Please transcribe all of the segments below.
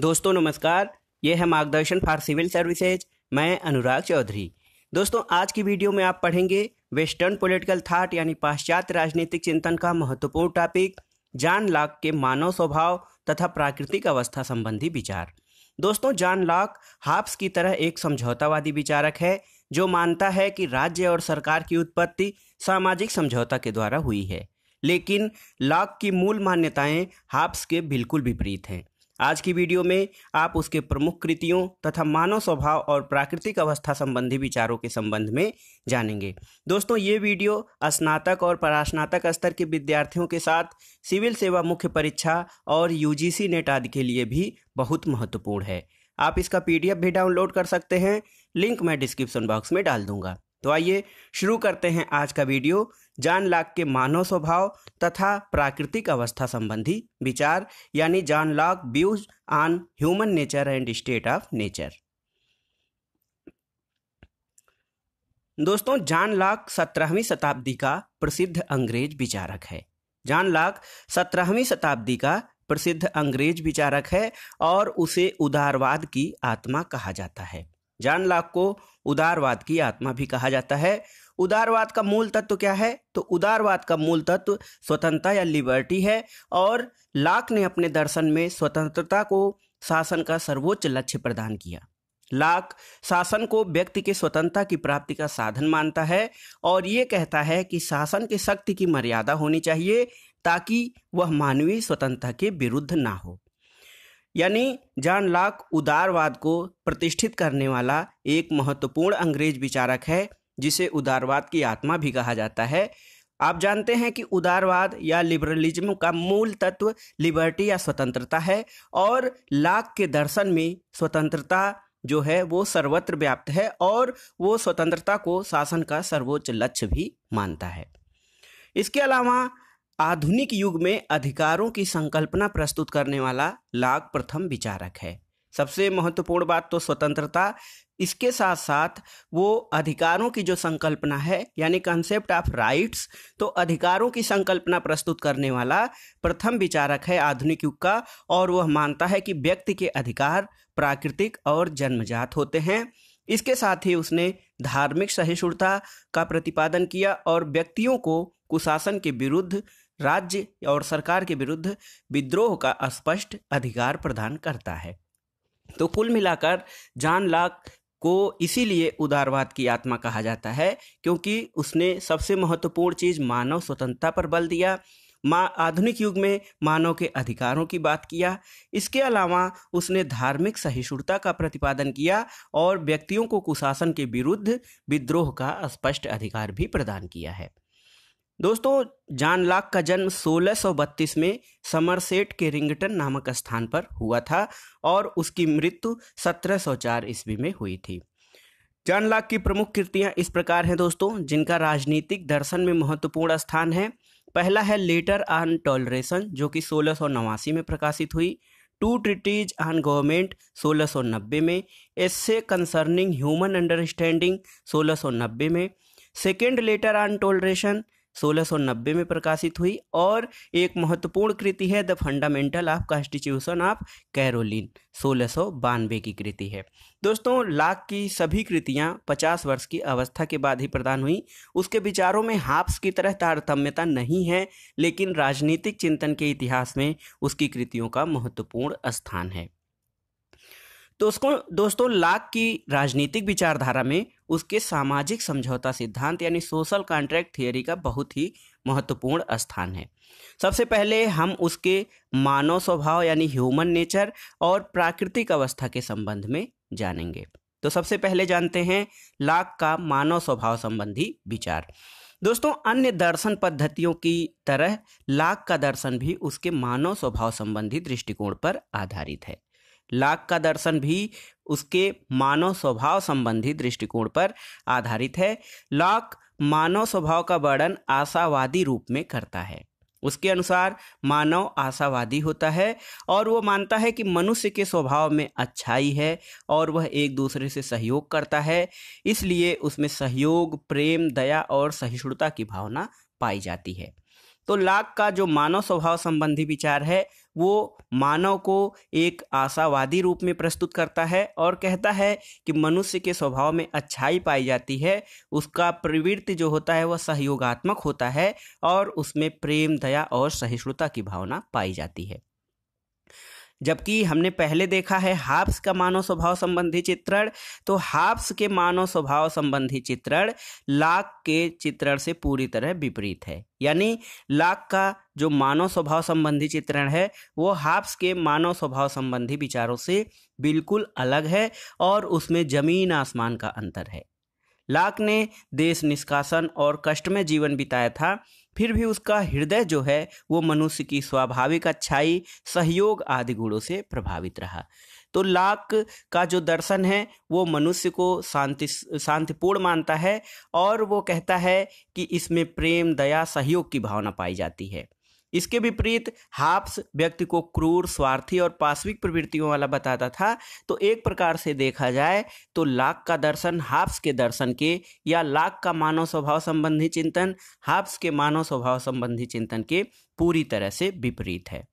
दोस्तों नमस्कार ये है मार्गदर्शन फॉर सिविल सर्विसेज मैं अनुराग चौधरी दोस्तों आज की वीडियो में आप पढ़ेंगे वेस्टर्न पॉलिटिकल थाट यानी पाश्चात्य राजनीतिक चिंतन का महत्वपूर्ण टॉपिक जान लाक के मानव स्वभाव तथा प्राकृतिक अवस्था संबंधी विचार दोस्तों जान लॉक हाप्स की तरह एक समझौतावादी विचारक है जो मानता है कि राज्य और सरकार की उत्पत्ति सामाजिक समझौता के द्वारा हुई है लेकिन लॉक की मूल मान्यताएं हाप्स के बिल्कुल विपरीत हैं आज की वीडियो में आप उसके प्रमुख कृतियों तथा मानव स्वभाव और प्राकृतिक अवस्था संबंधी विचारों के संबंध में जानेंगे दोस्तों ये वीडियो स्नातक और परास्नातक स्तर के विद्यार्थियों के साथ सिविल सेवा मुख्य परीक्षा और यूजीसी नेट आदि के लिए भी बहुत महत्वपूर्ण है आप इसका पीडीएफ भी डाउनलोड कर सकते हैं लिंक मैं डिस्क्रिप्शन बॉक्स में डाल दूंगा तो आइए शुरू करते हैं आज का वीडियो जान लाक के मानव स्वभाव तथा प्राकृतिक अवस्था संबंधी विचार यानी John Locke views on human nature and state of nature दोस्तों जॉन लॉक सत्रहवीं शताब्दी का प्रसिद्ध अंग्रेज विचारक है जॉन लॉक सत्रहवीं शताब्दी का प्रसिद्ध अंग्रेज विचारक है और उसे उदारवाद की आत्मा कहा जाता है जान लाख को उदारवाद की आत्मा भी कहा जाता है उदारवाद का मूल तत्व क्या है तो उदारवाद का मूल तत्व स्वतंत्रता या लिबर्टी है और लाक ने अपने दर्शन में स्वतंत्रता को शासन का सर्वोच्च लक्ष्य प्रदान किया लाक शासन को व्यक्ति के स्वतंत्रता की प्राप्ति का साधन मानता है और ये कहता है कि शासन के शक्ति की मर्यादा होनी चाहिए ताकि वह मानवीय स्वतंत्रता के विरुद्ध ना हो यानी जॉन लॉक उदारवाद को प्रतिष्ठित करने वाला एक महत्वपूर्ण अंग्रेज विचारक है जिसे उदारवाद की आत्मा भी कहा जाता है आप जानते हैं कि उदारवाद या लिबरलिज्म का मूल तत्व लिबर्टी या स्वतंत्रता है और लाक के दर्शन में स्वतंत्रता जो है वो सर्वत्र व्याप्त है और वो स्वतंत्रता को शासन का सर्वोच्च लक्ष्य भी मानता है इसके अलावा आधुनिक युग में अधिकारों की संकल्पना प्रस्तुत करने वाला लाग प्रथम विचारक है सबसे महत्वपूर्ण बात तो स्वतंत्रता इसके साथ साथ वो अधिकारों की जो संकल्पना है यानी कंसेप्ट ऑफ राइट्स तो अधिकारों की संकल्पना प्रस्तुत करने वाला प्रथम विचारक है आधुनिक युग का और वह मानता है कि व्यक्ति के अधिकार प्राकृतिक और जन्मजात होते हैं इसके साथ ही उसने धार्मिक सहिष्णुता का प्रतिपादन किया और व्यक्तियों को कुशासन के विरुद्ध राज्य और सरकार के विरुद्ध विद्रोह का स्पष्ट अधिकार प्रदान करता है तो कुल मिलाकर जान लाक को इसीलिए उदारवाद की आत्मा कहा जाता है क्योंकि उसने सबसे महत्वपूर्ण चीज मानव स्वतंत्रता पर बल दिया मा आधुनिक युग में मानव के अधिकारों की बात किया इसके अलावा उसने धार्मिक सहिष्णुता का प्रतिपादन किया और व्यक्तियों को कुशासन के विरुद्ध विद्रोह का स्पष्ट अधिकार भी प्रदान किया है दोस्तों जान लाक का जन्म 1632 में समरसेट के रिंगटन नामक स्थान पर हुआ था और उसकी मृत्यु 1704 ईस्वी में हुई थी जान लाक की प्रमुख कृतियां इस प्रकार हैं दोस्तों जिनका राजनीतिक दर्शन में महत्वपूर्ण स्थान है पहला है लेटर ऑन टॉलरेशन जो कि सोलह में प्रकाशित हुई टू ट्रिटीज ऑन गवर्नमेंट 1690 में एसे कंसर्निंग ह्यूमन अंडरस्टैंडिंग 1690 में सेकेंड लेटर ऑन टॉलरेशन 1690 में प्रकाशित हुई और एक महत्वपूर्ण कृति है the fundamental of constitution of Carolina सोलह की कृति है दोस्तों लाख की सभी कृतियां 50 वर्ष की अवस्था के बाद ही प्रदान हुई उसके विचारों में हाप्स की तरह तारतम्यता नहीं है लेकिन राजनीतिक चिंतन के इतिहास में उसकी कृतियों का महत्वपूर्ण स्थान है दोस्तों दोस्तों लाख की राजनीतिक विचारधारा में उसके सामाजिक समझौता सिद्धांत यानी सोशल कॉन्ट्रैक्ट थियोरी का बहुत ही महत्वपूर्ण स्थान है सबसे पहले हम उसके मानव स्वभाव यानी ह्यूमन नेचर और प्राकृतिक अवस्था के संबंध में जानेंगे तो सबसे पहले जानते हैं लाक का मानव स्वभाव संबंधी विचार दोस्तों अन्य दर्शन पद्धतियों की तरह लाक का दर्शन भी उसके मानव स्वभाव संबंधी दृष्टिकोण पर आधारित है लाख का दर्शन भी उसके मानव स्वभाव संबंधी दृष्टिकोण पर आधारित है लाक मानव स्वभाव का वर्णन आशावादी रूप में करता है उसके अनुसार मानव आशावादी होता है और वो मानता है कि मनुष्य के स्वभाव में अच्छाई है और वह एक दूसरे से सहयोग करता है इसलिए उसमें सहयोग प्रेम दया और सहिष्णुता की भावना पाई जाती है तो लाक का जो मानव स्वभाव संबंधी विचार है वो मानव को एक आशावादी रूप में प्रस्तुत करता है और कहता है कि मनुष्य के स्वभाव में अच्छाई पाई जाती है उसका प्रवृत्ति जो होता है वह सहयोगात्मक होता है और उसमें प्रेम दया और सहिष्णुता की भावना पाई जाती है जबकि हमने पहले देखा है हाप्स का मानव स्वभाव संबंधी चित्रण तो हाप्स के मानव स्वभाव संबंधी चित्रण लाक के चित्रण से पूरी तरह विपरीत है यानी लाक का जो मानव स्वभाव संबंधी चित्रण है वो हाप्स के मानव स्वभाव संबंधी विचारों से बिल्कुल अलग है और उसमें जमीन आसमान का अंतर है लाक ने देश निष्कासन और कष्ट में जीवन बिताया था फिर भी उसका हृदय जो है वो मनुष्य की स्वाभाविक अच्छाई सहयोग आदि गुणों से प्रभावित रहा तो लाक का जो दर्शन है वो मनुष्य को शांति शांतिपूर्ण मानता है और वो कहता है कि इसमें प्रेम दया सहयोग की भावना पाई जाती है इसके विपरीत हाप्स व्यक्ति को क्रूर स्वार्थी और पाश्विक प्रवृत्तियों वाला बताता था तो एक प्रकार से देखा जाए तो लाक का दर्शन हाप्स के दर्शन के या लाक का मानव स्वभाव संबंधी चिंतन हाप्स के मानव स्वभाव संबंधी चिंतन के पूरी तरह से विपरीत है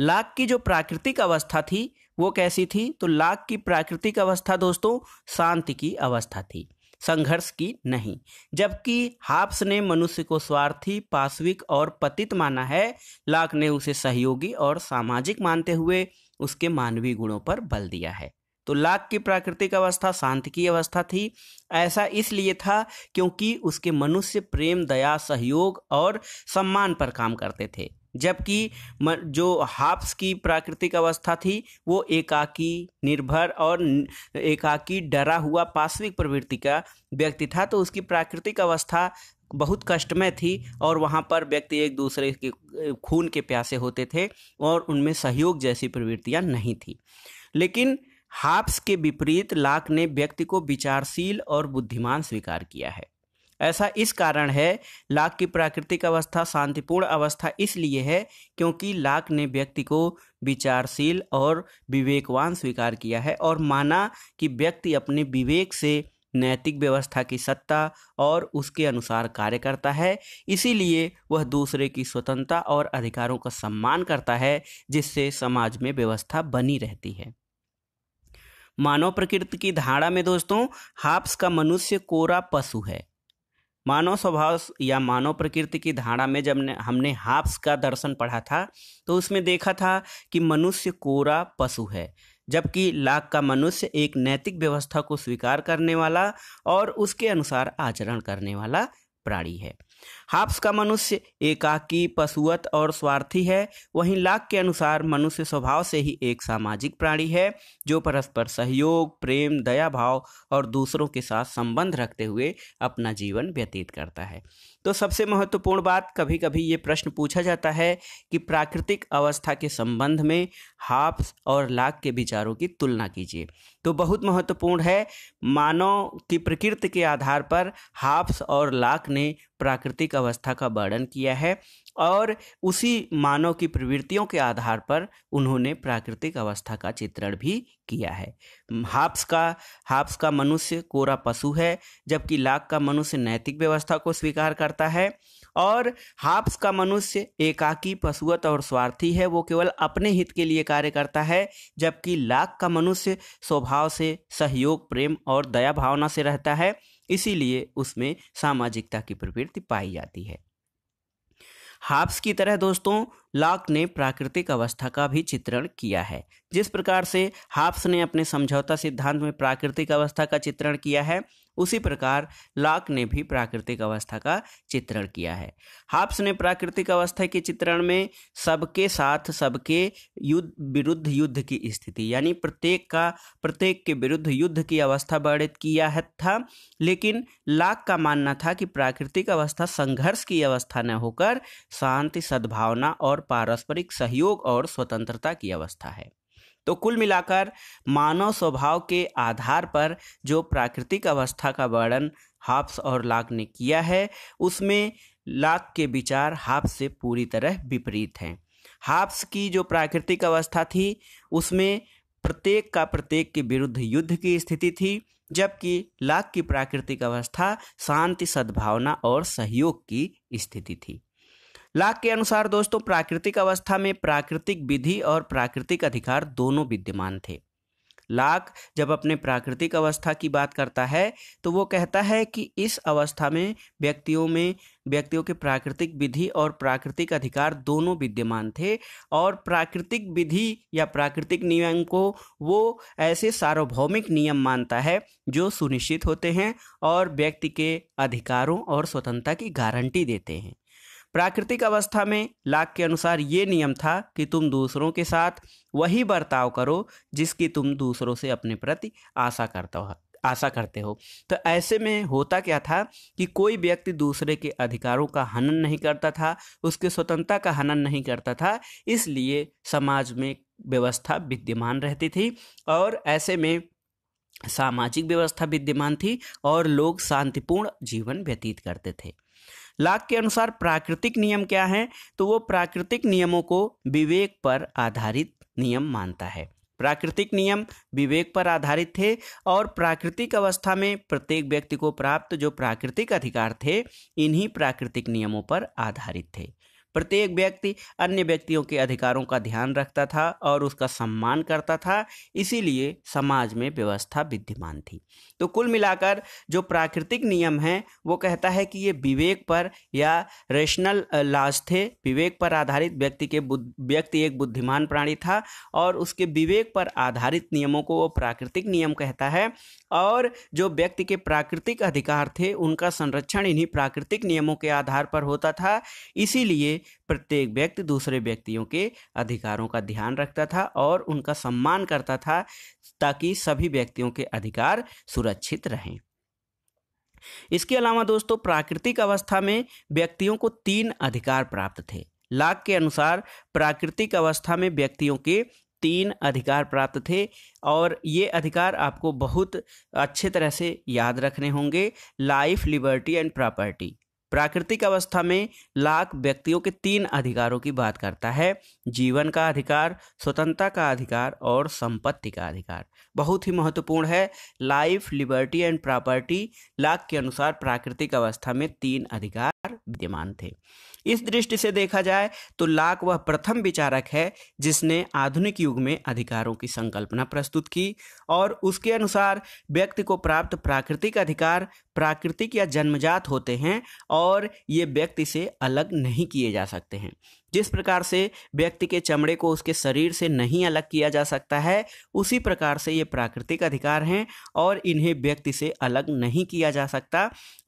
लाक की जो प्राकृतिक अवस्था थी वो कैसी थी तो लाक की प्राकृतिक अवस्था दोस्तों शांति की अवस्था थी संघर्ष की नहीं जबकि हाप्स ने मनुष्य को स्वार्थी पाश्विक और पतित माना है लाक ने उसे सहयोगी और सामाजिक मानते हुए उसके मानवीय गुणों पर बल दिया है तो लाक की प्राकृतिक अवस्था शांति की अवस्था थी ऐसा इसलिए था क्योंकि उसके मनुष्य प्रेम दया सहयोग और सम्मान पर काम करते थे जबकि जो हाप्स की प्राकृतिक अवस्था थी वो एकाकी निर्भर और एकाकी डरा हुआ पाश्विक प्रवृत्ति का व्यक्ति था तो उसकी प्राकृतिक अवस्था बहुत कष्टमय थी और वहाँ पर व्यक्ति एक दूसरे के खून के प्यासे होते थे और उनमें सहयोग जैसी प्रवृत्तियाँ नहीं थी लेकिन हाप्स के विपरीत लाक ने व्यक्ति को विचारशील और बुद्धिमान स्वीकार किया है ऐसा इस कारण है लाक की प्राकृतिक अवस्था शांतिपूर्ण अवस्था इसलिए है क्योंकि लाक ने व्यक्ति को विचारशील और विवेकवान स्वीकार किया है और माना कि व्यक्ति अपने विवेक से नैतिक व्यवस्था की सत्ता और उसके अनुसार कार्य करता है इसीलिए वह दूसरे की स्वतंत्रता और अधिकारों का सम्मान करता है जिससे समाज में व्यवस्था बनी रहती है मानव प्रकृति की धारणा में दोस्तों हाप्स का मनुष्य कोरा पशु है मानव स्वभाव या मानव प्रकृति की धारणा में जब हमने हाप्स का दर्शन पढ़ा था तो उसमें देखा था कि मनुष्य कोरा पशु है जबकि लाख का मनुष्य एक नैतिक व्यवस्था को स्वीकार करने वाला और उसके अनुसार आचरण करने वाला प्राणी है हाप्स का मनुष्य एकाकी पशुवत और स्वार्थी है वहीं लाक के अनुसार मनुष्य स्वभाव से ही एक सामाजिक प्राणी है जो परस्पर सहयोग प्रेम दया भाव और दूसरों के साथ संबंध रखते हुए अपना जीवन व्यतीत करता है तो सबसे महत्वपूर्ण बात कभी कभी ये प्रश्न पूछा जाता है कि प्राकृतिक अवस्था के संबंध में हाप्स और लाक के विचारों की तुलना कीजिए तो बहुत महत्वपूर्ण है मानव की प्रकृति के आधार पर हाप्स और लाक ने प्राकृतिक अवस्था का वर्णन किया है और उसी मानव की प्रवृत्तियों के आधार पर उन्होंने प्राकृतिक अवस्था का चित्रण भी किया है हाप्स का हाप्स का मनुष्य कोरा पशु है जबकि लाख का मनुष्य नैतिक व्यवस्था को स्वीकार करता है और हाप्स का मनुष्य एकाकी पशुवत और स्वार्थी है वो केवल अपने हित के लिए कार्य करता है जबकि लाख का मनुष्य स्वभाव से सहयोग प्रेम और दया भावना से रहता है इसीलिए उसमें सामाजिकता की प्रवृत्ति पाई जाती है हाब्स की तरह दोस्तों लॉक ने प्राकृतिक अवस्था का भी चित्रण किया है जिस प्रकार से हाब्स ने अपने समझौता सिद्धांत में प्राकृतिक अवस्था का चित्रण किया है उसी प्रकार लॉक ने भी प्राकृतिक अवस्था का चित्रण किया है हाप्स ने प्राकृतिक अवस्था के चित्रण में सबके साथ सबके युद्ध विरुद्ध युद्ध की स्थिति यानी प्रत्येक का प्रत्येक के विरुद्ध युद्ध की अवस्था वर्णित किया है था लेकिन लाक का मानना था कि प्राकृतिक अवस्था संघर्ष की अवस्था न होकर शांति सद्भावना और पारस्परिक सहयोग और स्वतंत्रता की अवस्था है तो कुल मिलाकर मानव स्वभाव के आधार पर जो प्राकृतिक अवस्था का वर्णन हाफ्स और लाक ने किया है उसमें लाक के विचार हाफ से पूरी तरह विपरीत हैं हाफ्स की जो प्राकृतिक अवस्था थी उसमें प्रत्येक का प्रत्येक के विरुद्ध युद्ध की स्थिति थी जबकि लाक की प्राकृतिक अवस्था शांति सद्भावना और सहयोग की स्थिति थी लाख के अनुसार दोस्तों प्राकृतिक अवस्था में प्राकृतिक विधि और प्राकृतिक अधिकार दोनों विद्यमान थे लाख जब अपने प्राकृतिक अवस्था की बात करता है तो वो कहता है कि इस अवस्था में व्यक्तियों में व्यक्तियों के प्राकृतिक विधि और प्राकृतिक अधिकार दोनों विद्यमान थे और प्राकृतिक विधि या प्राकृतिक नियम को वो ऐसे सार्वभौमिक नियम मानता है जो सुनिश्चित होते हैं और व्यक्ति के अधिकारों और स्वतंत्रता की गारंटी देते हैं प्राकृतिक अवस्था में लाख के अनुसार ये नियम था कि तुम दूसरों के साथ वही बर्ताव करो जिसकी तुम दूसरों से अपने प्रति आशा करता हो आशा करते हो तो ऐसे में होता क्या था कि कोई व्यक्ति दूसरे के अधिकारों का हनन नहीं करता था उसके स्वतंत्रता का हनन नहीं करता था इसलिए समाज में व्यवस्था विद्यमान रहती थी और ऐसे में सामाजिक व्यवस्था विद्यमान थी और लोग शांतिपूर्ण जीवन व्यतीत करते थे लाख के अनुसार प्राकृतिक नियम क्या है तो वो प्राकृतिक नियमों को विवेक पर आधारित नियम मानता है प्राकृतिक नियम विवेक पर आधारित थे और प्राकृतिक अवस्था में प्रत्येक व्यक्ति को प्राप्त जो प्राकृतिक अधिकार थे इन्हीं प्राकृतिक नियमों पर आधारित थे प्रत्येक व्यक्ति अन्य व्यक्तियों के अधिकारों का ध्यान रखता था और उसका सम्मान करता था इसीलिए समाज में व्यवस्था विद्यमान थी तो कुल मिलाकर जो प्राकृतिक नियम है वो कहता है कि ये विवेक पर या रेशनल लाज थे विवेक पर आधारित व्यक्ति के व्यक्ति एक बुद्धिमान प्राणी था और उसके विवेक पर आधारित नियमों को वो प्राकृतिक नियम कहता है और जो व्यक्ति के प्राकृतिक अधिकार थे उनका संरक्षण इन्हीं प्राकृतिक नियमों के आधार पर होता था इसीलिए प्रत्येक व्यक्ति दूसरे व्यक्तियों के अधिकारों का ध्यान रखता था और उनका सम्मान करता था ताकि सभी व्यक्तियों के अधिकार सुरक्षित रहें इसके अलावा दोस्तों प्राकृतिक अवस्था में व्यक्तियों को तीन अधिकार प्राप्त थे लाख के अनुसार प्राकृतिक अवस्था में व्यक्तियों के तीन अधिकार प्राप्त थे और ये अधिकार आपको बहुत अच्छे तरह से याद रखने होंगे लाइफ लिबर्टी एंड प्रॉपर्टी प्राकृतिक अवस्था में लाख व्यक्तियों के तीन अधिकारों की बात करता है जीवन का अधिकार स्वतंत्रता का अधिकार और संपत्ति का अधिकार बहुत ही महत्वपूर्ण है life liberty and property Locke के अनुसार प्राकृतिक अवस्था में तीन अधिकार विद्यमान थे इस दृष्टि से देखा जाए तो लाक वह प्रथम विचारक है जिसने आधुनिक युग में अधिकारों की संकल्पना प्रस्तुत की और उसके अनुसार व्यक्ति को प्राप्त प्राकृतिक अधिकार प्राकृतिक या जन्मजात होते हैं और ये व्यक्ति से अलग नहीं किए जा सकते हैं जिस प्रकार से व्यक्ति के चमड़े को उसके शरीर से नहीं अलग किया जा सकता है उसी प्रकार से ये प्राकृतिक अधिकार हैं और इन्हें व्यक्ति से अलग नहीं किया जा सकता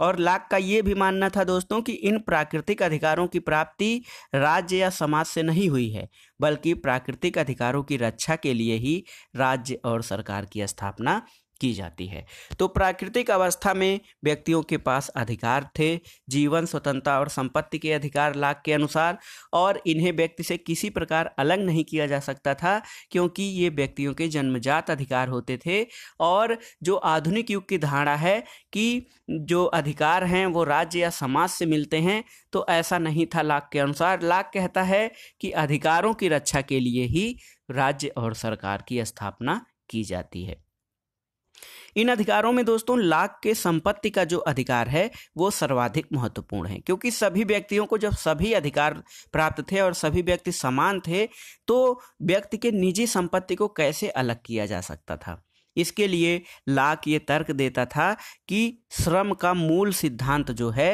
और लाख का ये भी मानना था दोस्तों कि इन प्राकृतिक अधिकारों की प्राप्ति राज्य या समाज से नहीं हुई है बल्कि प्राकृतिक अधिकारों की रक्षा के लिए ही राज्य और सरकार की स्थापना की जाती है तो प्राकृतिक अवस्था में व्यक्तियों के पास अधिकार थे जीवन स्वतंत्रता और संपत्ति के अधिकार लाख के अनुसार और इन्हें व्यक्ति से किसी प्रकार अलग नहीं किया जा सकता था क्योंकि ये व्यक्तियों के जन्मजात अधिकार होते थे और जो आधुनिक युग की धारणा है कि जो अधिकार हैं वो राज्य या समाज से मिलते हैं तो ऐसा नहीं था लाख के अनुसार लाख कहता है कि अधिकारों की रक्षा के लिए ही राज्य और सरकार की स्थापना की जाती है इन अधिकारों में दोस्तों लाख के संपत्ति का जो अधिकार है वो सर्वाधिक महत्वपूर्ण है क्योंकि सभी व्यक्तियों को जब सभी अधिकार प्राप्त थे और सभी व्यक्ति समान थे तो व्यक्ति के निजी संपत्ति को कैसे अलग किया जा सकता था इसके लिए लाक ये तर्क देता था कि श्रम का मूल सिद्धांत जो है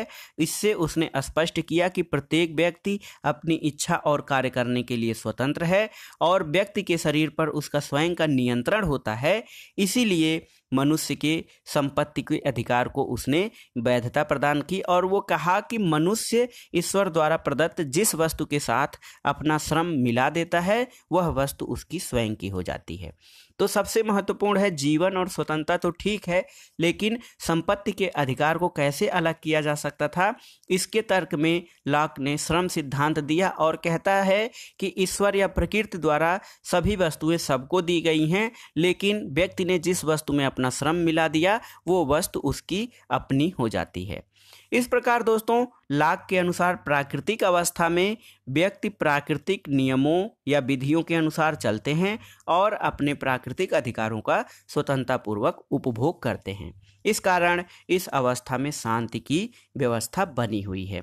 इससे उसने स्पष्ट किया कि प्रत्येक व्यक्ति अपनी इच्छा और कार्य करने के लिए स्वतंत्र है और व्यक्ति के शरीर पर उसका स्वयं का नियंत्रण होता है इसीलिए मनुष्य के संपत्ति के अधिकार को उसने वैधता प्रदान की और वो कहा कि मनुष्य ईश्वर द्वारा प्रदत्त जिस वस्तु के साथ अपना श्रम मिला देता है वह वस्तु उसकी स्वयं की हो जाती है तो सबसे महत्वपूर्ण है जीवन और स्वतंत्रता तो ठीक है लेकिन संपत्ति के अधिकार को कैसे अलग किया जा सकता था इसके तर्क में लॉक ने श्रम सिद्धांत दिया और कहता है कि ईश्वर या प्रकृति द्वारा सभी वस्तुएं सबको दी गई हैं लेकिन व्यक्ति ने जिस वस्तु में अपना श्रम मिला दिया वो वस्तु उसकी अपनी हो जाती है इस प्रकार दोस्तों लाग के अनुसार प्राकृतिक अवस्था में व्यक्ति प्राकृतिक नियमों या विधियों के अनुसार चलते हैं और अपने प्राकृतिक अधिकारों का स्वतंत्रतापूर्वक उपभोग करते हैं इस कारण इस अवस्था में शांति की व्यवस्था बनी हुई है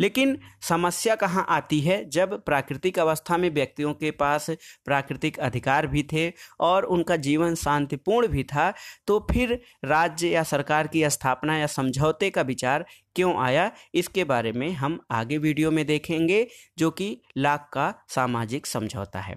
लेकिन समस्या कहाँ आती है जब प्राकृतिक अवस्था में व्यक्तियों के पास प्राकृतिक अधिकार भी थे और उनका जीवन शांतिपूर्ण भी था तो फिर राज्य या सरकार की स्थापना या समझौते का विचार क्यों आया इसके बारे में हम आगे वीडियो में देखेंगे जो कि लाख का सामाजिक समझौता है